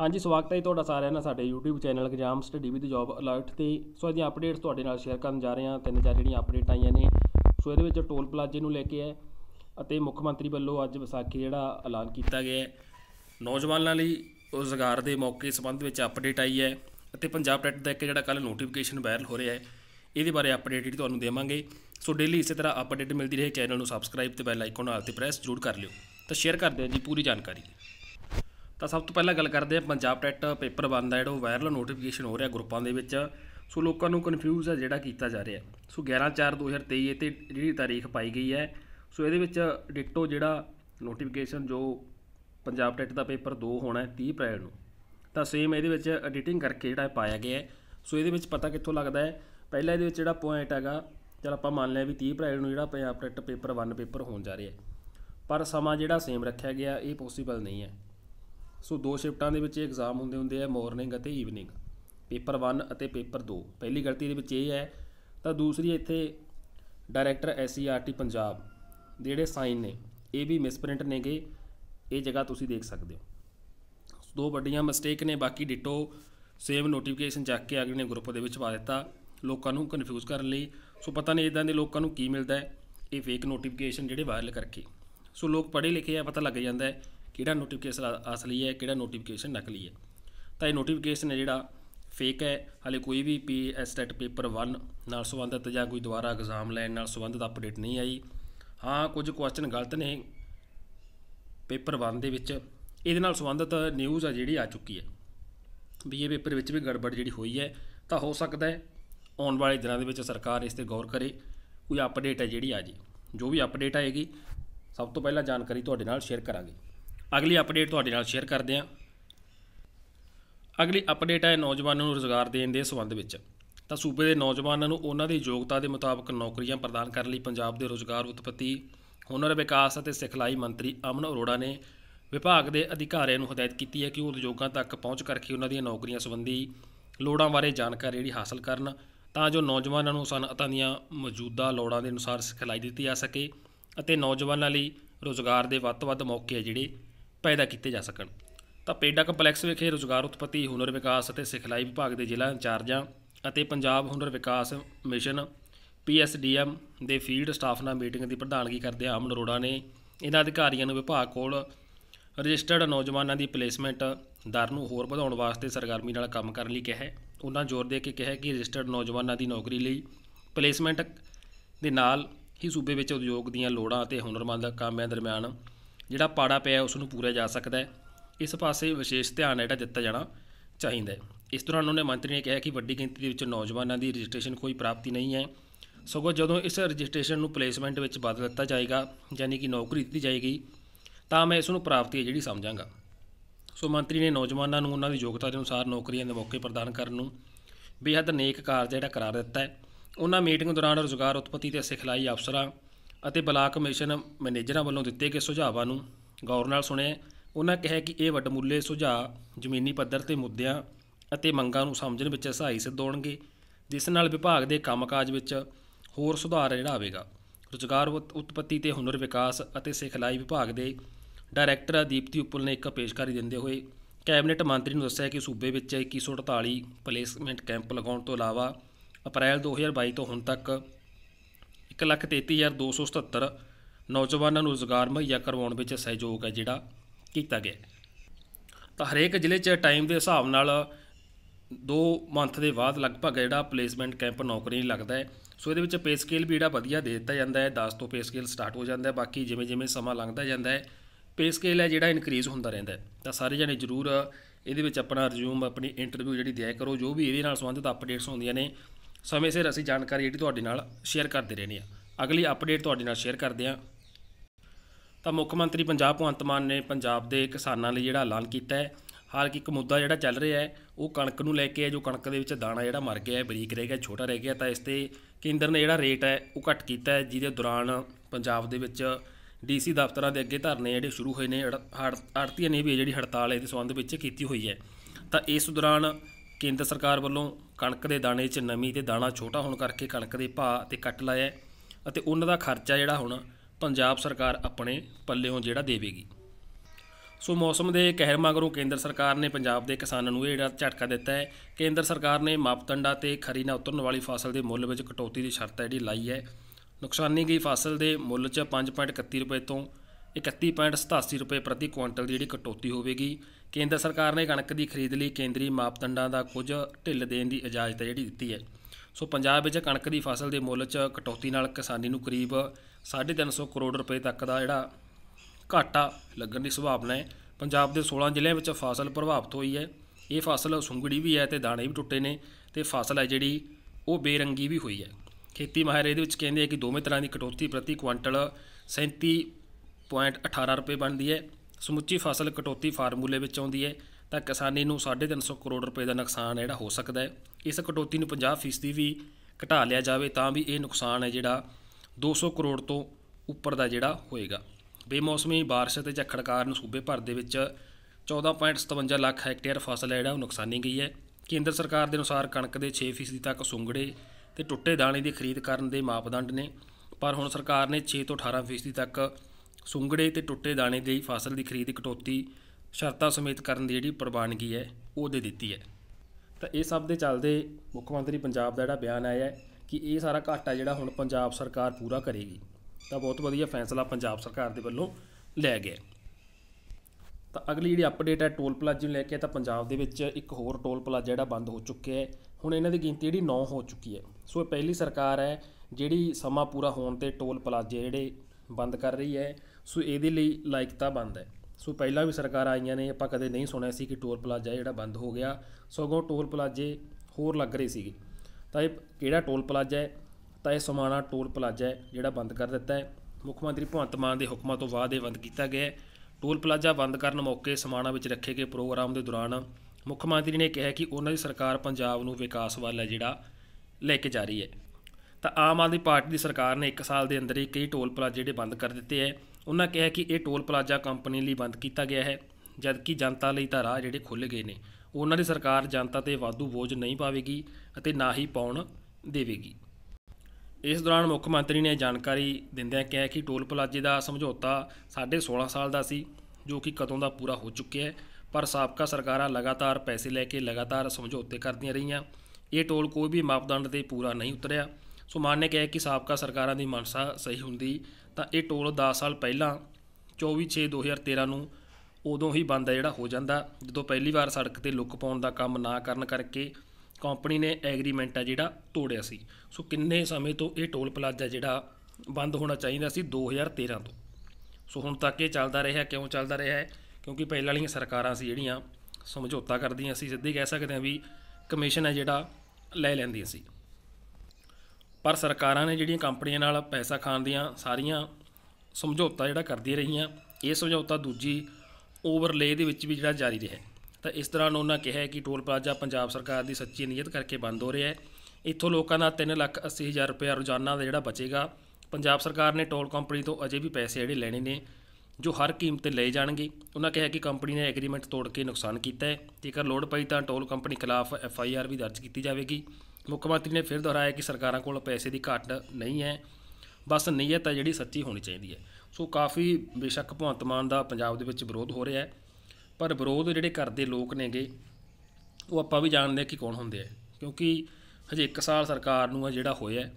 ਹਾਂਜੀ ਸਵਾਗਤ ਹੈ ਤੁਹਾਡਾ ਸਾਰਿਆਂ ਦਾ ਸਾਡੇ YouTube channel exam study with job alert ਤੇ ਸੋ ਅੱਜ ਅਪਡੇਟਸ ਤੁਹਾਡੇ ਨਾਲ ਸ਼ੇਅਰ ਕਰਨ ਜਾ ਰਹੇ ਹਾਂ ਤਿੰਨ ਚਾਰ ਜਿਹੜੀਆਂ ਅਪਡੇਟ ਆਈਆਂ ਨੇ ਸੋ ਇਹਦੇ ਵਿੱਚ ਟੋਲ ਪਲਾਜ਼ੇ ਨੂੰ ਲੈ ਕੇ ਹੈ ਅਤੇ ਮੁੱਖ ਮੰਤਰੀ ਵੱਲੋਂ ਅੱਜ ਵਿਸਾਖੀ ਜਿਹੜਾ ਐਲਾਨ ਕੀਤਾ ਗਿਆ ਹੈ ਨੌਜਵਾਨਾਂ ਲਈ ਰੋਜ਼ਗਾਰ ਦੇ ਮੌਕੇ ਸੰਬੰਧ ਵਿੱਚ ਅਪਡੇਟ ਆਈ ਹੈ ਅਤੇ ਪੰਜਾਬ ਟੈਟ ਦਾ ਇੱਕ ਜਿਹੜਾ ਕੱਲ ਨੋਟੀਫਿਕੇਸ਼ਨ ਵਾਇਰਲ ਹੋ ਰਿਹਾ ਹੈ ਇਹਦੇ ਬਾਰੇ ਅਪਡੇਟ ਜਿਹੜੀ ਤੁਹਾਨੂੰ ਦੇਵਾਂਗੇ ਸੋ ਡੇਲੀ ਇਸੇ ਤਰ੍ਹਾਂ ਅਪਡੇਟ ਮਿਲਦੀ ਰਹੇ ਚੈਨਲ ਨੂੰ ਸਬਸਕ੍ਰਾਈਬ ਤੇ ਬੈਲ ਆਈਕਨ ਨਾਲ ਤੇ ਪ੍ਰੈਸ ਜ਼ਰੂਰ ਕਰ ਲਿਓ ਤਾਂ ਸ਼ੇਅਰ ਕਰ ਦਿਓ ਜੀ ਪੂਰੀ ਜਾਣਕਾਰੀ ਤਾਂ ਸਭ ਤੋਂ ਪਹਿਲਾਂ ਗੱਲ ਕਰਦੇ ਆ ਪੰਜਾਬ ਟੈਟ ਪੇਪਰ ਬੰਦ ਦਾ ਜਿਹੜਾ ਵਾਇਰਲ ਨੋਟੀਫਿਕੇਸ਼ਨ ਹੋ ਰਿਹਾ ਗਰੁੱਪਾਂ ਦੇ ਵਿੱਚ ਸੋ ਲੋਕਾਂ ਨੂੰ ਕਨਫਿਊਜ਼ ਆ ਜਿਹੜਾ ਕੀਤਾ ਜਾ ਰਿਹਾ ਸੋ 11/4/2023 ਇਹ ਤੇ ਜਿਹੜੀ ਤਾਰੀਖ ਪਾਈ ਗਈ ਹੈ ਸੋ ਇਹਦੇ ਵਿੱਚ ਡਿਕਟੋ ਜਿਹੜਾ ਨੋਟੀਫਿਕੇਸ਼ਨ ਜੋ ਪੰਜਾਬ ਟੈਟ ਦਾ ਪੇਪਰ 2 ਹੋਣਾ ਹੈ 30 ਅਪ੍ਰੈਲ ਨੂੰ ਤਾਂ ਸੇਮ ਇਹਦੇ ਵਿੱਚ ਐਡੀਟਿੰਗ ਕਰਕੇ ਜਿਹੜਾ ਪਾਇਆ ਗਿਆ ਸੋ ਇਹਦੇ ਵਿੱਚ ਪਤਾ ਕਿੱਥੋਂ ਲੱਗਦਾ ਹੈ ਪਹਿਲਾਂ ਇਹਦੇ ਵਿੱਚ ਜਿਹੜਾ ਪੁਆਇੰਟ ਹੈਗਾ ਚਲ ਆਪਾਂ ਮੰਨ ਲਿਆ ਵੀ 30 ਅਪ੍ਰੈਲ ਨੂੰ ਜਿਹੜਾ ਪੰਜਾਬ ਟੈਟ ਪੇਪਰ 1 ਪੇਪਰ ਹੋਣ ਜਾ ਰਿਹਾ ਹੈ ਪਰ ਸਮਾਂ ਜਿਹੜਾ ਸੇਮ ਰੱਖਿਆ ਗਿਆ ਇਹ ਪੋਸੀਬਲ ਨਹੀਂ ਹੈ ਸੋ ਦੋ ਸ਼ਿਫਟਾਂ ਦੇ ਵਿੱਚ ਇਹ ਐਗਜ਼ਾਮ ਹੁੰਦੇ ਹੁੰਦੇ ਆ ਮਾਰਨਿੰਗ ਅਤੇ ਈਵਨਿੰਗ ਪੇਪਰ 1 ਅਤੇ ਪੇਪਰ 2 ਪਹਿਲੀ ਗਲਤੀ ਦੇ ਵਿੱਚ ਇਹ ਹੈ ਤਾਂ ਦੂਸਰੀ ਇੱਥੇ ਡਾਇਰੈਕਟਰ ਐਸਸੀਆਰਟੀ e ਪੰਜਾਬ ਜਿਹੜੇ ਸਾਈਨ ਨੇ ਇਹ ਵੀ ਮਿਸਪ੍ਰਿੰਟ ਨੇਗੇ ਇਹ ਜਗ੍ਹਾ ਤੁਸੀਂ ਦੇਖ ਸਕਦੇ ਹੋ ਦੋ ਵੱਡੀਆਂ ਮਿਸਟੇਕ ਨੇ ਬਾਕੀ ਡਿਟੋ ਸੇਮ ਨੋਟੀਫਿਕੇਸ਼ਨ ਚੱਕ ਕੇ ਅਗਲੇ ਨੇ ਗਰੁੱਪ ਦੇ ਵਿੱਚ ਪਾ ਦਿੱਤਾ ਲੋਕਾਂ ਨੂੰ ਕਨਫਿਊਜ਼ ਕਰਨ ਲਈ ਸੋ ਪਤਾ ਨਹੀਂ ਇਦਾਂ ਦੇ ਲੋਕਾਂ ਨੂੰ ਕੀ ਮਿਲਦਾ ਹੈ ਇਹ ਫੇਕ ਨੋਟੀਫਿਕੇਸ਼ਨ ਜਿਹੜੇ ਵਾਇਰਲ ਕਰਕੇ ਸੋ ਲੋਕ ਪੜ੍ਹੇ ਲਿਖੇ ਆ ਪਤਾ ਲੱਗ ਜਾਂਦਾ ਹੈ ਕਿਹੜਾ ਨੋਟੀਫਿਕੇਸ਼ਨ ਅਸਲੀ ਹੈ ਕਿਹੜਾ ਨੋਟੀਫਿਕੇਸ਼ਨ ਨਕਲੀ ਹੈ ਤਾਂ ਇਹ ਨੋਟੀਫਿਕੇਸ਼ਨ ਹੈ ਜਿਹੜਾ ਫੇਕ ਹੈ ਹਾਲੇ ਕੋਈ ਵੀ ਪੀ ਟੈਟ ਪੇਪਰ 1 ਨਾਲ ਸੰਬੰਧਿਤ ਜਾਂ ਕੋਈ ਦੁਬਾਰਾ ਐਗਜ਼ਾਮ ਲੈਣ ਨਾਲ ਸੰਬੰਧਿਤ ਅਪਡੇਟ ਨਹੀਂ ਆਈ ਹਾਂ ਕੁਝ ਕੁਐਸਚਨ ਗਲਤ ਨੇ ਪੇਪਰ 1 ਦੇ ਵਿੱਚ ਇਹਦੇ ਨਾਲ ਸੰਬੰਧਿਤ ਨਿਊਜ਼ ਆ ਜਿਹੜੀ ਆ ਚੁੱਕੀ ਹੈ ਵੀ ਇਹ ਪੇਪਰ ਵਿੱਚ ਵੀ ਗੜਬੜ ਜਿਹੜੀ ਹੋਈ ਹੈ ਤਾਂ ਹੋ ਸਕਦਾ ਹੈ ਆਉਣ ਵਾਲੇ ਦਿਨਾਂ ਦੇ ਵਿੱਚ ਸਰਕਾਰ ਇਸ ਤੇ ਗੌਰ ਕਰੇ ਕੋਈ ਅਪਡੇਟ ਹੈ ਜਿਹੜੀ ਆ ਜੀ ਜੋ ਵੀ ਅਪਡੇਟ ਆਏਗੀ ਸਭ ਤੋਂ ਪਹਿਲਾਂ ਜਾਣਕਾਰੀ ਤੁਹਾਡੇ ਨਾਲ ਸ਼ੇਅਰ ਕਰਾਂਗੇ ਅਗਲੀ ਅਪਡੇਟ ਤੁਹਾਡੇ ਨਾਲ ਸ਼ੇਅਰ ਕਰਦੇ ਹਾਂ ਅਗਲੀ ਅਪਡੇਟ ਹੈ ਨੌਜਵਾਨਾਂ ਨੂੰ ਰੋਜ਼ਗਾਰ ਦੇਣ ਦੇ ਸਬੰਧ ਵਿੱਚ ਤਾਂ ਸੂਬੇ ਦੇ ਨੌਜਵਾਨਾਂ ਨੂੰ ਉਹਨਾਂ ਦੀ ਯੋਗਤਾ ਦੇ ਮੁਤਾਬਕ ਨੌਕਰੀਆਂ ਪ੍ਰਦਾਨ ਕਰਨ ਲਈ ਪੰਜਾਬ ਦੇ ਰੋਜ਼ਗਾਰ ਉਤਪਤੀ ਹੁਨਰ ਵਿਕਾਸ ਅਤੇ ਸਿਖਲਾਈ ਮੰਤਰੀ ਅਮਨ ਅਰੋੜਾ ਨੇ ਵਿਭਾਗ ਦੇ ਅਧਿਕਾਰੀਆਂ ਨੂੰ ਹਦਾਇਤ ਕੀਤੀ ਹੈ ਕਿ ਉਹ ਉਦਯੋਗਾਂ ਤੱਕ ਪਹੁੰਚ ਕਰਕੇ ਉਹਨਾਂ ਦੀਆਂ ਨੌਕਰੀਆਂ ਸੰਬੰਧੀ ਲੋੜਾਂ ਬਾਰੇ ਜਾਣਕਾਰੀ ਜਿਹੜੀ ਹਾਸਲ ਕਰਨ ਤਾਂ ਜੋ ਨੌਜਵਾਨਾਂ ਨੂੰ ਸਨਅਤਾਂ ਦੀਆਂ ਮੌਜੂਦਾ ਲੋੜਾਂ ਦੇ ਅਨੁਸਾਰ ਸਿਖਲਾਈ ਦਿੱਤੀ ਜਾ ਸਕੇ ਅਤੇ ਨੌਜਵਾਨਾਂ ਲਈ ਰੋਜ਼ਗਾਰ ਦੇ ਵੱਧ ਤੋਂ ਵੱਧ ਮੌਕੇ ਜਿਹੜੇ ਪੈਦਾ ਕੀਤੇ ਜਾ ਸਕਣ ਤਾਂ ਪੇਡਾ ਕੰਪਲੈਕਸ ਵਿਖੇ ਰੋਜ਼ਗਾਰ ਉਤਪਤੀ ਹੁਨਰ ਵਿਕਾਸ ਅਤੇ ਸਿਖਲਾਈ ਵਿਭਾਗ ਦੇ ਜ਼ਿਲ੍ਹਾ ਇੰਚਾਰਜਾਂ ਅਤੇ ਪੰਜਾਬ ਹੁਨਰ ਵਿਕਾਸ ਮਿਸ਼ਨ ਪੀਐਸਡੀਐਮ ਦੇ ਫੀਲਡ ਸਟਾਫ ਨਾਲ ਮੀਟਿੰਗ ਦੀ ਪ੍ਰਧਾਨਗੀ ਕਰਦੇ ਆਮਨ ਨਰੋੜਾ ਨੇ ਇਹਨਾਂ ਅਧਿਕਾਰੀਆਂ ਨੂੰ ਵਿਭਾਗ ਕੋਲ ਰਜਿਸਟਰਡ ਨੌਜਵਾਨਾਂ ਦੀ ਪਲੇਸਮੈਂਟ ਦਰ ਨੂੰ ਹੋਰ ਵਧਾਉਣ ਵਾਸਤੇ ਸਰਗਰਮੀ ਨਾਲ ਕੰਮ ਕਰਨ ਲਈ ਕਿਹਾ ਉਹਨਾਂ ਜ਼ੋਰ ਦੇ ਕੇ ਕਿਹਾ ਕਿ ਰਜਿਸਟਰਡ ਨੌਜਵਾਨਾਂ ਦੀ ਨੌਕਰੀ ਲਈ ਪਲੇਸਮੈਂਟ ਦੇ ਨਾਲ ਹੀ ਸੂਬੇ ਵਿੱਚ ਉਦਯੋਗ ਦੀਆਂ ਲੋੜਾਂ ਅਤੇ ਹੁਨਰਮੰਦ ਕਾਮਿਆਂ ਦਰਮਿਆਨ ਜਿਹੜਾ ਪਾੜਾ ਪਿਆ ਉਸ ਨੂੰ ਪੂਰਾ ਜਾ ਸਕਦਾ ਹੈ ਇਸ ਪਾਸੇ ਵਿਸ਼ੇਸ਼ ਧਿਆਨ ਜਿਹੜਾ ਦਿੱਤਾ ਜਾਣਾ ਚਾਹੀਦਾ ਹੈ ਇਸ ਦੌਰਾਨ ਉਹਨੇ ਮੰਤਰੀ ਨੇ ਕਿਹਾ ਕਿ ਵੱਡੀ ਗਿਣਤੀ ਦੇ ਵਿੱਚ ਨੌਜਵਾਨਾਂ ਦੀ ਰਜਿਸਟ੍ਰੇਸ਼ਨ ਕੋਈ ਪ੍ਰਾਪਤੀ ਨਹੀਂ ਹੈ ਸਗੋਂ ਜਦੋਂ ਇਸ ਰਜਿਸਟ੍ਰੇਸ਼ਨ ਨੂੰ ਪਲੇਸਮੈਂਟ ਵਿੱਚ ਬਦਲ ਦਿੱਤਾ ਜਾਏਗਾ ਯਾਨੀ ਕਿ ਨੌਕਰੀ ਦਿੱਤੀ ਜਾਏਗੀ ਤਾਂ ਮੈਂ ਇਸ ਨੂੰ ਪ੍ਰਾਪਤੀ ਹੈ ਜਿਹੜੀ ਸਮਝਾਂਗਾ ਸੋ ਮੰਤਰੀ ਨੇ ਨੌਜਵਾਨਾਂ ਨੂੰ ਉਹਨਾਂ ਦੀ ਯੋਗਤਾ ਦੇ ਅਨੁਸਾਰ ਨੌਕਰੀਆਂ ਦੇ ਮੌਕੇ ਪ੍ਰਦਾਨ ਕਰਨ ਨੂੰ ਬੇਹੱਦ ਨੇਕ ਕਾਰਜ ਜਿਹੜਾ ਕਰਾਰ ਦਿੱਤਾ ਹੈ ਉਹਨਾਂ ਮੀਟਿੰਗ ਦੌਰਾਨ ਰੋਜ਼ਗਾਰ ਉਤਪਤੀ ਤੇ ਸਿਖਲਾਈ ਅਫਸਰਾਂ ਅਤੇ ਬਲਾਕ ਕਮਿਸ਼ਨ ਮੈਨੇਜਰਾਂ ਵੱਲੋਂ ਦਿੱਤੇ ਗਏ ਸੁਝਾਵਾਂ ਨੂੰ ਗੌਰ ਨਾਲ ਸੁਣਿਆ ਉਹਨਾਂ ਕਿਹਾ ਕਿ ਇਹ ਵੱਡਮੁੱਲੇ ਸੁਝਾਅ ਜ਼ਮੀਨੀ ਪੱਧਰ ਤੇ ਮੁੱਦਿਆਂ ਅਤੇ ਮੰਗਾਂ ਨੂੰ ਸਮਝਣ ਵਿੱਚ ਸਹਾਈ ਸਿੱਧ ਹੋਣਗੇ ਜਿਸ ਨਾਲ ਵਿਭਾਗ ਦੇ ਕੰਮਕਾਜ ਵਿੱਚ ਹੋਰ ਸੁਧਾਰ ਜਿਹੜਾ ਆਵੇਗਾ ਰੁਜ਼ਗਾਰ ਉਤਪਤੀ ਤੇ ਹੁਨਰ ਵਿਕਾਸ ਅਤੇ ਸਿਖਲਾਈ ਵਿਭਾਗ ਦੇ ਡਾਇਰੈਕਟਰ ਦੀਪਤੀ ਉਪਲ ਨੇ ਇੱਕ ਪੇਸ਼ਕਾਰੀ ਦਿੰਦੇ ਹੋਏ ਕੈਬਨਿਟ ਮੰਤਰੀ ਨੂੰ ਦੱਸਿਆ ਕਿ ਸੂਬੇ ਵਿੱਚ 2148 ਪਲੇਸਮੈਂਟ ਕੈਂਪ ਲਗਾਉਣ ਤੋਂ ਇਲਾਵਾ ਅਪ੍ਰੈਲ 2022 ਤੋਂ ਹੁਣ ਤੱਕ 133277 ਨੌਜਵਾਨਾਂ ਨੂੰ ਰੋਜ਼ਗਾਰ ਮੁਹੱਈਆ ਕਰਵਾਉਣ ਵਿੱਚ ਸਹਿਯੋਗ ਹੈ ਜਿਹੜਾ ਕੀਤਾ ਗਿਆ ਤਾਂ ਹਰੇਕ ਜ਼ਿਲ੍ਹੇ 'ਚ ਟਾਈਮ ਦੇ ਹਿਸਾਬ ਨਾਲ 2 ਮੰਥ ਦੇ ਬਾਅਦ ਲਗਭਗ ਜਿਹੜਾ ਪਲੇਸਮੈਂਟ ਕੈਂਪ ਨੌਕਰੀ ਲੱਗਦਾ ਹੈ ਸੋ ਇਹਦੇ ਵਿੱਚ ਪੇ ਸਕੇਲ ਵੀ ਜਿਹੜਾ ਵਧੀਆ ਦੇ ਦਿੱਤਾ ਜਾਂਦਾ ਹੈ 10 ਤੋਂ ਪੇ ਸਕੇਲ ਸਟਾਰਟ ਹੋ ਜਾਂਦਾ ਹੈ ਬਾਕੀ ਜਿਵੇਂ ਜਿਵੇਂ ਸਮਾਂ ਲੰਘਦਾ ਜਾਂਦਾ ਹੈ ਪੇ ਸਕੇਲ ਹੈ ਜਿਹੜਾ ਇਨਕਰੀਜ਼ ਹੁੰਦਾ ਰਹਿੰਦਾ ਹੈ ਤਾਂ ਸਾਰੇ ਜਣੇ ਜ਼ਰੂਰ ਇਹਦੇ ਵਿੱਚ ਆਪਣਾ ਰਿਜ਼ਿਊਮ ਆਪਣੀ ਇੰਟਰਵਿਊ ਜਿਹੜੀ ਦਿਆ ਕਰੋ ਜੋ ਵੀ ਇਹਦੇ ਨਾਲ ਸੰਬੰਧਿਤ ਅਪਡੇਟਸ ਹੁੰਦੀਆਂ ਨੇ ਸਮੇਂ ਸਿਰ ਅਸੀਂ ਜਾਣਕਾਰੀ ਜਿਹੜੀ ਤੁਹਾਡੇ ਨਾਲ ਸ਼ੇਅਰ ਕਰਦੇ ਰਹਿੰਦੇ ਆ ਅਗਲੀ ਅਪਡੇਟ ਤੁਹਾਡੇ ਨਾਲ ਸ਼ੇਅਰ ਕਰਦੇ ਆ ਤਾਂ ਮੁੱਖ ਮੰਤਰੀ ਪੰਜਾਬ ਭਗਵੰਤ ਮਾਨ ਨੇ ਪੰਜਾਬ ਦੇ ਕਿਸਾਨਾਂ ਲਈ ਜਿਹੜਾ ਐਲਾਨ ਕੀਤਾ ਹੈ ਕਿ ਇੱਕ ਮੁੱਦਾ ਜਿਹੜਾ ਚੱਲ ਰਿਹਾ ਹੈ ਉਹ ਕਣਕ ਨੂੰ ਲੈ ਕੇ ਹੈ ਜੋ ਕਣਕ ਦੇ ਵਿੱਚ ਦਾਣਾ ਜਿਹੜਾ ਮਰ ਗਿਆ ਹੈ ਬਰੀਕ ਰਹਿ ਗਿਆ ਛੋਟਾ ਰਹਿ ਗਿਆ ਤਾਂ ਇਸ ਤੇ ਕੇਂਦਰ ਨੇ ਜਿਹੜਾ ਰੇਟ ਹੈ ਉਹ ਘਟ ਕੀਤਾ ਹੈ ਜਿਹਦੇ ਦੌਰਾਨ ਪੰਜਾਬ ਦੇ ਵਿੱਚ ਡੀਸੀ ਦਫ਼ਤਰਾਂ ਦੇ ਅੱਗੇ ਧਰਨੇ ਜਿਹੜੇ ਸ਼ੁਰੂ ਹੋਏ ਨੇ ਆੜਤੀਆਂ ਨੇ ਵੀ ਜਿਹੜੀ ਹੜਤਾਲ ਇਹਦੇ ਸੰਬੰਧ ਵਿੱਚ ਕੀਤੀ ਹੋਈ ਹੈ ਤਾਂ ਇਸ ਦੌਰਾਨ ਕੇਂਦਰ ਸਰਕਾਰ ਵੱਲੋਂ ਕਣਕ ਦੇ ਦਾਣੇ 'ਚ ਨਮੀ ਤੇ ਦਾਣਾ ਛੋਟਾ ਹੋਣ ਕਰਕੇ ਕਣਕ ਦੇ ਭਾਅ ਤੇ ਕੱਟ ਲਾਇਆ ਅਤੇ ਉਹਨਾਂ ਦਾ ਖਰਚਾ ਜਿਹੜਾ ਹੁਣ ਪੰਜਾਬ ਸਰਕਾਰ ਆਪਣੇ ਪੱਲਿਓਂ ਜਿਹੜਾ ਦੇਵੇਗੀ ਸੋ ਮੌਸਮ ਦੇ ਕਹਿਰ ਮਗਰੋਂ ਕੇਂਦਰ ਸਰਕਾਰ ਨੇ ਪੰਜਾਬ ਦੇ ਕਿਸਾਨਾਂ ਨੂੰ ਇਹ ਜਿਹੜਾ ਝਟਕਾ ਦਿੱਤਾ ਹੈ ਕੇਂਦਰ ਸਰਕਾਰ ਨੇ ਮਾਪਦੰਡਾਂ ਤੇ ਖਰੀ ਨਾ ਉਤਰਨ ਵਾਲੀ ਫਸਲ ਦੇ ਮੁੱਲ ਵਿੱਚ ਕਟੌਤੀ ਦੀ ਸ਼ਰਤ ਹੈ ਜਿਹੜੀ ਲਾਈ ਹੈ ਨੁਕਸਾਨੀ ਗਈ ਫਸਲ ਦੇ ਮੁੱਲ 'ਚ 5.31 ਰੁਪਏ ਤੋਂ 31.87 ਰੁਪਏ ਪ੍ਰਤੀ ਕੁਇੰਟਲ ਦੀ ਜਿਹੜੀ ਕਟੌਤੀ ਹੋਵੇਗੀ ਕੇਂਦਰ ਸਰਕਾਰ ਨੇ ਕਣਕ ਦੀ ਖਰੀਦ ਲਈ ਕੇਂਦਰੀ ਮਾਪਦੰਡਾਂ ਦਾ ਕੁਝ ਢਿੱਲ ਦੇਣ ਦੀ ਇਜਾਜ਼ਤ ਜਿਹੜੀ ਦਿੱਤੀ ਹੈ ਸੋ ਪੰਜਾਬ ਵਿੱਚ ਕਣਕ ਦੀ ਫਸਲ ਦੇ ਮੁੱਲ 'ਚ ਕਟੌਤੀ ਨਾਲ ਕਿਸਾਨੀ ਨੂੰ ਕਰੀਬ 350 ਕਰੋੜ ਰੁਪਏ ਤੱਕ ਦਾ ਜਿਹੜਾ ਘਾਟਾ ਲੱਗਣ ਦੀ ਸੰਭਾਵਨਾ ਹੈ ਪੰਜਾਬ ਦੇ 16 ਜ਼ਿਲ੍ਹਿਆਂ ਵਿੱਚ ਫਸਲ ਪ੍ਰਭਾਵਿਤ ਹੋਈ ਹੈ ਇਹ ਫਸਲ ਸੁੰਗੜੀ ਵੀ ਹੈ ਤੇ ਦਾਣੇ ਵੀ ਟੁੱਟੇ ਨੇ ਤੇ ਫਸਲ ਹੈ ਜਿਹੜੀ ਉਹ ਬੇਰੰਗੀ ਵੀ ਹੋਈ ਹੈ ਖੇਤੀ ਮਾਹਿਰ ਇਹਦੇ ਵਿੱਚ ਕਹਿੰਦੇ ਆ ਕਿ ਦੋਵੇਂ ਤਰ੍ਹਾਂ ਦੀ ਕਟੌਤੀ ਪ੍ਰਤੀ ਕੁਇੰਟਲ 37 0.18 ਰੁਪਏ ਬਣਦੀ ਹੈ ਸਮੁੱਚੀ ਫਸਲ ਕਟੌਤੀ ਫਾਰਮੂਲੇ ਵਿੱਚ ਆਉਂਦੀ ਹੈ ਤਾਂ ਕਿਸਾਨੀ ਨੂੰ 350 ਕਰੋੜ ਰੁਪਏ ਦਾ ਨੁਕਸਾਨ ਜਿਹੜਾ ਹੋ ਸਕਦਾ ਹੈ ਇਸ ਕਟੌਤੀ ਨੂੰ 50% ਵੀ ਘਟਾ ਲਿਆ ਜਾਵੇ ਤਾਂ ਵੀ ਇਹ ਨੁਕਸਾਨ ਹੈ ਜਿਹੜਾ 200 ਕਰੋੜ ਤੋਂ ਉੱਪਰ ਦਾ ਜਿਹੜਾ ਹੋਏਗਾ ਬੇਮੌਸਮੀ بارش ਅਤੇ ਝੱਖੜ ਕਾਰਨ ਸੂਬੇ ਭਰ ਦੇ ਵਿੱਚ 14.57 ਲੱਖ ਹੈਕਟੇਅਰ ਫਸਲ ਹੈ ਜਿਹੜਾ ਉਹ ਨੁਕਸਾਨੀ ਗਈ ਹੈ ਕੇਂਦਰ ਸਰਕਾਰ ਦੇ ਅਨੁਸਾਰ ਕਣਕ ਦੇ 6% ਤੱਕ ਸੁੰਗੜੇ ਤੇ ਟੁੱਟੇ ਦਾਣੇ ਦੀ ਖਰੀਦ ਕਰਨ ਦੇ ਮਾਪਦੰਡ ਨੇ ਪਰ ਹੁਣ ਸਰਕਾਰ ਨੇ 6 ਤੋਂ 18% ਤੱਕ ਸੁੰਗੜੇ ਤੇ ਟੁੱਟੇ ਦਾਣੇ ਦੀ ਫਸਲ ਦੀ ਖਰੀਦ ਕਟੌਤੀ ਸ਼ਰਤਾਂ ਸਮੇਤ ਕਰਨ ਦੀ ਜਿਹੜੀ ਪ੍ਰਵਾਨਗੀ ਹੈ ਉਹ ਦੇ ਦਿੱਤੀ ਹੈ ਤਾਂ ਇਹ ਸਭ ਦੇ ਚੱਲਦੇ ਮੁੱਖ ਮੰਤਰੀ ਪੰਜਾਬ ਦਾ ਜਿਹੜਾ ਬਿਆਨ ਆਇਆ ਹੈ ਕਿ ਇਹ ਸਾਰਾ ਘਾਟਾ ਜਿਹੜਾ ਹੁਣ ਪੰਜਾਬ ਸਰਕਾਰ ਪੂਰਾ ਕਰੇਗੀ ਤਾਂ ਬਹੁਤ ਵਧੀਆ ਫੈਸਲਾ ਪੰਜਾਬ ਸਰਕਾਰ ਦੇ ਵੱਲੋਂ ਲਿਆ ਗਿਆ ਤਾਂ ਅਗਲੀ ਜਿਹੜੀ ਅਪਡੇਟ ਹੈ ਟੋਲ ਪਲਾਜ਼ੇ ਨੂੰ ਲੈ ਕੇ ਤਾਂ ਪੰਜਾਬ ਦੇ ਵਿੱਚ ਇੱਕ ਹੋਰ ਟੋਲ ਪਲਾਜ਼ਾ ਜਿਹੜਾ ਬੰਦ ਹੋ ਚੁੱਕਿਆ ਹੈ ਹੁਣ ਇਹਨਾਂ ਦੀ ਗਿਣਤੀ ਜਿਹੜੀ 9 ਹੋ ਚੁੱਕੀ ਹੈ ਸੋ ਇਹ ਪਹਿਲੀ ਸਰਕਾਰ ਹੈ ਜਿਹੜੀ ਸਮਾਂ ਪੂਰਾ ਹੋਣ ਤੇ ਟੋਲ ਪਲਾਜ਼ੇ ਜਿਹੜੇ ਬੰਦ ਕਰ ਰਹੀ ਹੈ ਸੋ ਇਹਦੇ ਲਈ ਲਾਇਕਤਾ ਬੰਦ ਹੈ ਸੋ ਪਹਿਲਾਂ ਵੀ ਸਰਕਾਰ ਆਈਆਂ ਨੇ ਆਪਾਂ ਕਦੇ ਨਹੀਂ ਸੁਣਿਆ ਸੀ ਕਿ ਟੋਲ ਪਲਾਜ਼ਾ ਜਿਹੜਾ ਬੰਦ ਹੋ ਗਿਆ ਸਗੋਂ ਟੋਲ ਪਲਾਜ਼ੇ ਹੋਰ ਲੱਗ ਰਹੇ ਸੀਗੇ ਤਾਂ ਇਹ ਕਿਹੜਾ ਟੋਲ ਪਲਾਜ਼ਾ ਹੈ ਤਾਂ ਇਹ ਸਮਾਣਾ ਟੋਲ ਪਲਾਜ਼ਾ ਹੈ ਜਿਹੜਾ ਬੰਦ ਕਰ ਦਿੱਤਾ ਹੈ ਮੁੱਖ ਮੰਤਰੀ ਭਵੰਤ ਮਾਨ ਦੇ ਹੁਕਮਾਂ ਤੋਂ ਬਾਅਦ ਇਹ ਬੰਦ ਕੀਤਾ ਗਿਆ ਹੈ ਟੋਲ ਪਲਾਜ਼ਾ ਬੰਦ ਕਰਨ ਮੌਕੇ ਸਮਾਣਾ ਵਿੱਚ ਰੱਖੇ ਗਏ ਪ੍ਰੋਗਰਾਮ ਦੇ ਦੌਰਾਨ ਮੁੱਖ ਮੰਤਰੀ ਨੇ ਕਿਹਾ ਕਿ ਉਹਨਾਂ ਦੀ ਸਰਕਾਰ ਪੰਜਾਬ ਨੂੰ ਵਿਕਾਸ ਵੱਲ ਹੈ ਜਿਹੜਾ ਲੈ ਕੇ ਜਾ ਰਹੀ ਹੈ ਤਾਂ ਆਮ ਆਦਮੀ ਪਾਰਟੀ ਦੀ ਸਰਕਾਰ ਨੇ 1 ਸਾਲ ਦੇ ਅੰਦਰ ਹੀ ਕਈ ਟੋਲ ਪਲਾਜ਼ੇ ਜਿਹੜੇ ਬੰਦ ਕਰ ਦਿੱਤੇ ਹੈ ਉਹਨਾਂ ਕਿਹਾ ਕਿ ਇਹ ਟੋਲ ਪਲਾਜ਼ਾ ਕੰਪਨੀ ਲਈ ਬੰਦ ਕੀਤਾ ਗਿਆ ਹੈ ਜਦਕਿ ਜਨਤਾ ਲਈ ਤਾਂ ਰਾਹ ਜਿਹੜੇ ਖੁੱਲ੍ਹ ਗਏ ਨੇ ਉਹਨਾਂ ਦੀ ਸਰਕਾਰ ਜਨਤਾ ਤੇ ਵਾਧੂ ਬੋਝ ਨਹੀਂ ਪਾਵੇਗੀ ਅਤੇ ਨਾ ਹੀ ਪਾਉਣ ਦੇਵੇਗੀ ਇਸ ਦੌਰਾਨ ਮੁੱਖ ਮੰਤਰੀ ਨੇ ਜਾਣਕਾਰੀ ਦਿੰਦਿਆਂ ਕਿਹਾ ਕਿ ਟੋਲ ਪਲਾਜ਼ੇ ਦਾ ਸਮਝੌਤਾ 16.5 ਸਾਲ ਦਾ ਸੀ ਜੋ ਕਿ ਕਦੋਂ ਦਾ ਪੂਰਾ ਹੋ ਚੁੱਕਿਆ ਹੈ ਪਰ ਸਾਬਕਾ ਸਰਕਾਰਾਂ ਲਗਾਤਾਰ ਪੈਸੇ ਲੈ ਕੇ ਲਗਾਤਾਰ ਸਮਝੌਤੇ ਕਰਦੀਆਂ ਰਹੀਆਂ ਇਹ ਟੋਲ ਕੋਈ ਵੀ ਮਾਪਦੰਡ ਤੇ ਪੂਰਾ ਨਹੀਂ ਉਤਰਿਆ ਸੋ ਮਾਨ ਨੇ ਕਿਹਾ ਕਿ ਸਾਬਕਾ ਸਰਕਾਰਾਂ ਦੀ ਮਨਸਾ ਸਹੀ ਹੁੰਦੀ ਤਾਂ ਇਹ ਟੋਲ 10 ਸਾਲ ਪਹਿਲਾਂ 24/6/2013 ਨੂੰ ਉਦੋਂ ਹੀ ਬੰਦ ਹੈ ਜਿਹੜਾ ਹੋ ਜਾਂਦਾ ਜਦੋਂ ਪਹਿਲੀ ਵਾਰ ਸੜਕ ਤੇ ਲੁੱਕ ਪਾਉਣ ਦਾ ਕੰਮ ਨਾ ਕਰਨ ਕਰਕੇ ਕੰਪਨੀ ਨੇ ਐਗਰੀਮੈਂਟ ਆ ਜਿਹੜਾ ਤੋੜਿਆ ਸੀ ਸੋ ਕਿੰਨੇ ਸਮੇਂ ਤੋਂ ਇਹ ਟੋਲ ਪਲਾਜ਼ਾ ਜਿਹੜਾ ਬੰਦ ਹੋਣਾ ਚਾਹੀਦਾ ਸੀ 2013 ਤੋਂ ਸੋ ਹੁਣ ਤੱਕ ਇਹ ਚੱਲਦਾ ਰਿਹਾ ਕਿਉਂ ਚੱਲਦਾ ਰਿਹਾ ਹੈ ਕਿਉਂਕਿ ਪਹਿਲਾਂ ਵਾਲੀਆਂ ਸਰਕਾਰਾਂ ਸੀ ਜਿਹੜੀਆਂ ਸਮਝੌਤਾ ਕਰਦੀਆਂ ਸੀ ਸਿੱਧੇ ਕਹਿ ਸਕਦੇ ਆ ਵੀ ਕਮਿਸ਼ਨ ਹੈ ਜਿਹੜਾ ਲੈ ਲੈਂਦੀਆਂ ਸੀ ਪਰ ਸਰਕਾਰਾਂ ਨੇ ਜਿਹੜੀਆਂ ਕੰਪਨੀਆਂ ਨਾਲ ਪੈਸਾ ਖਾਣ ਦੀਆਂ ਸਾਰੀਆਂ ਸਮਝੌਤਾ ਜਿਹੜਾ ਕਰਦੀ ਰਹੀਆਂ ਇਹ ਸਮਝੌਤਾ ਦੂਜੀ ਓਵਰਲੇ ਦੇ ਵਿੱਚ ਵੀ ਜਿਹੜਾ ਜਾਰੀ ਰਿਹਾ ਤਾਂ ਇਸ ਤਰ੍ਹਾਂ ਉਹਨਾਂ ਕਿਹਾ ਕਿ ਟੋਲ ਪਲਾਜ਼ਾ ਪੰਜਾਬ ਸਰਕਾਰ ਦੀ ਸੱਚੀ ਨੀਅਤ ਕਰਕੇ ਬੰਦ ਹੋ ਰਿਹਾ ਹੈ ਇੱਥੋਂ ਲੋਕਾਂ ਦਾ 3 ਲੱਖ 80 ਹਜ਼ਾਰ ਰੁਪਏ ਰੋਜ਼ਾਨਾ ਦਾ ਜਿਹੜਾ ਬਚੇਗਾ ਪੰਜਾਬ ਸਰਕਾਰ ਨੇ ਟੋਲ ਕੰਪਨੀ ਤੋਂ ਅਜੇ ਵੀ ਪੈਸੇ ਜਿਹੜੇ ਲੈਣੇ ਨੇ ਜੋ ਹਰ ਕੀਮਤ ਤੇ ਲਏ ਜਾਣਗੇ ਉਹਨਾਂ ਕਿਹਾ ਕਿ ਕੰਪਨੀ ਨੇ ਐਗਰੀਮੈਂਟ ਤੋੜ ਕੇ ਨੁਕਸਾਨ ਕੀਤਾ ਹੈ ਜੇਕਰ ਲੋੜ ਪਈ ਤਾਂ ਟੋਲ ਕੰਪਨੀ ਖਿਲਾਫ ਐਫ ਆਈ ਆਰ ਵੀ ਦਰਜ ਕੀਤੀ ਜਾਵੇਗੀ ਮੁੱਖ ਮੰਤਰੀ ਨੇ ਫਿਰ ਦੁਹਰਾਇਆ ਕਿ ਸਰਕਾਰਾਂ ਕੋਲ ਪੈਸੇ ਦੀ ਘਾਟ ਨਹੀਂ ਹੈ ਬਸ ਨੀਅਤ ਹੈ ਜਿਹੜੀ ਸੱਚੀ ਹੋਣੀ ਚਾਹੀਦੀ ਹੈ ਸੋ ਕਾਫੀ ਬੇਸ਼ੱਕ ਭਗਵੰਤ ਮਾਨ ਦਾ ਪੰਜਾਬ ਦੇ ਵਿੱਚ ਵਿਰੋਧ ਹੋ ਰਿਹਾ ਹੈ ਪਰ ਵਿਰੋਧ ਜਿਹੜੇ ਕਰਦੇ ਲੋਕ ਨੇਗੇ ਉਹ ਆਪਾਂ ਵੀ ਜਾਣਦੇ ਕਿ ਕੌਣ ਹੁੰਦੇ ਆ ਕਿਉਂਕਿ ਹਜੇ 1 ਸਾਲ ਸਰਕਾਰ ਨੂੰ ਆ ਜਿਹੜਾ ਹੋਇਆ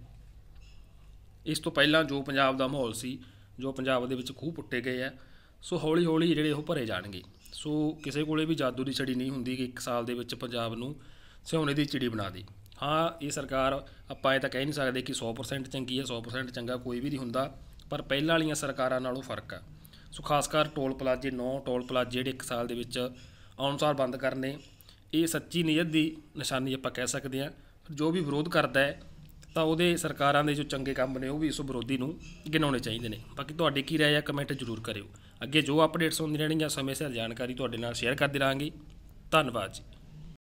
ਇਸ ਤੋਂ ਪਹਿਲਾਂ ਜੋ ਪੰਜਾਬ ਦਾ ਮਾਹੌਲ ਸੀ ਜੋ ਪੰਜਾਬ ਦੇ ਵਿੱਚ ਖੂਹ ਪੁੱਟੇ ਗਏ ਆ ਸੋ ਹੌਲੀ ਹੌਲੀ ਜਿਹੜੇ ਉਹ ਭਰੇ ਜਾਣਗੇ ਸੋ ਕਿਸੇ ਕੋਲੇ ਵੀ ਜਾਦੂ ਦੀ ਛੜੀ ਨਹੀਂ ਹੁੰਦੀ ਕਿ ਇੱਕ ਸਾਲ ਦੇ ਵਿੱਚ ਪੰਜਾਬ ਨੂੰ ਸਿਉਣੇ ਦੀ ਚਿੜੀ ਬਣਾ ਦੇ ਹਾਂ ਇਹ ਸਰਕਾਰ ਆਪਾਂ ਇਹ ਤਾਂ ਕਹਿ ਨਹੀਂ ਸਕਦੇ ਕਿ 100% ਚੰਗੀ ਹੈ 100% ਚੰਗਾ ਕੋਈ ਵੀ ਨਹੀਂ ਹੁੰਦਾ ਪਰ ਪਹਿਲਾਂ ਵਾਲੀਆਂ ਸਰਕਾਰਾਂ ਨਾਲੋਂ ਫਰਕ ਆ ਸੋ ਖਾਸ ਕਰ ਟੋਲ ਪਲਾਜੇ 9 ਟੋਲ ਪਲਾਜੇ ਜਿਹੜੇ ਇੱਕ ਸਾਲ ਦੇ ਵਿੱਚ ਅਨੁਸਾਰ ਬੰਦ ਕਰਨੇ ਇਹ ਸੱਚੀ ਨੀਅਤ ਦੀ ਨਿਸ਼ਾਨੀ ਆਪਾਂ ਕਹਿ ਸਕਦੇ ਆ ਜੋ ਵੀ ਵਿਰੋਧ ਕਰਦਾ ਹੈ ਤਾਂ ਉਹਦੇ ਸਰਕਾਰਾਂ ਦੇ ਜੋ ਚੰਗੇ ਕੰਮ ਨੇ ਉਹ ਵੀ ਇਸ ਵਿਰੋਧੀ ਨੂੰ ਗਿਣਾਉਣੇ ਚਾਹੀਦੇ ਨੇ ਬਾਕੀ ਤੁਹਾਡੇ ਕੀ ਰਾਏ ਆ ਕਮੈਂਟ ਜ਼ਰੂਰ ਕਰਿਓ ਅੱਗੇ ਜੋ ਅਪਡੇਟਸ ਹੁੰਦੀਆਂ ਰਹਿਣਗੀਆਂ ਸਮੇਂ ਸਿਰ ਜਾਣਕਾਰੀ ਤੁਹਾਡੇ ਨਾਲ ਸ਼ੇਅਰ ਕਰਦੇ ਰਹਾਂਗੇ ਧੰਨਵਾਦ ਜੀ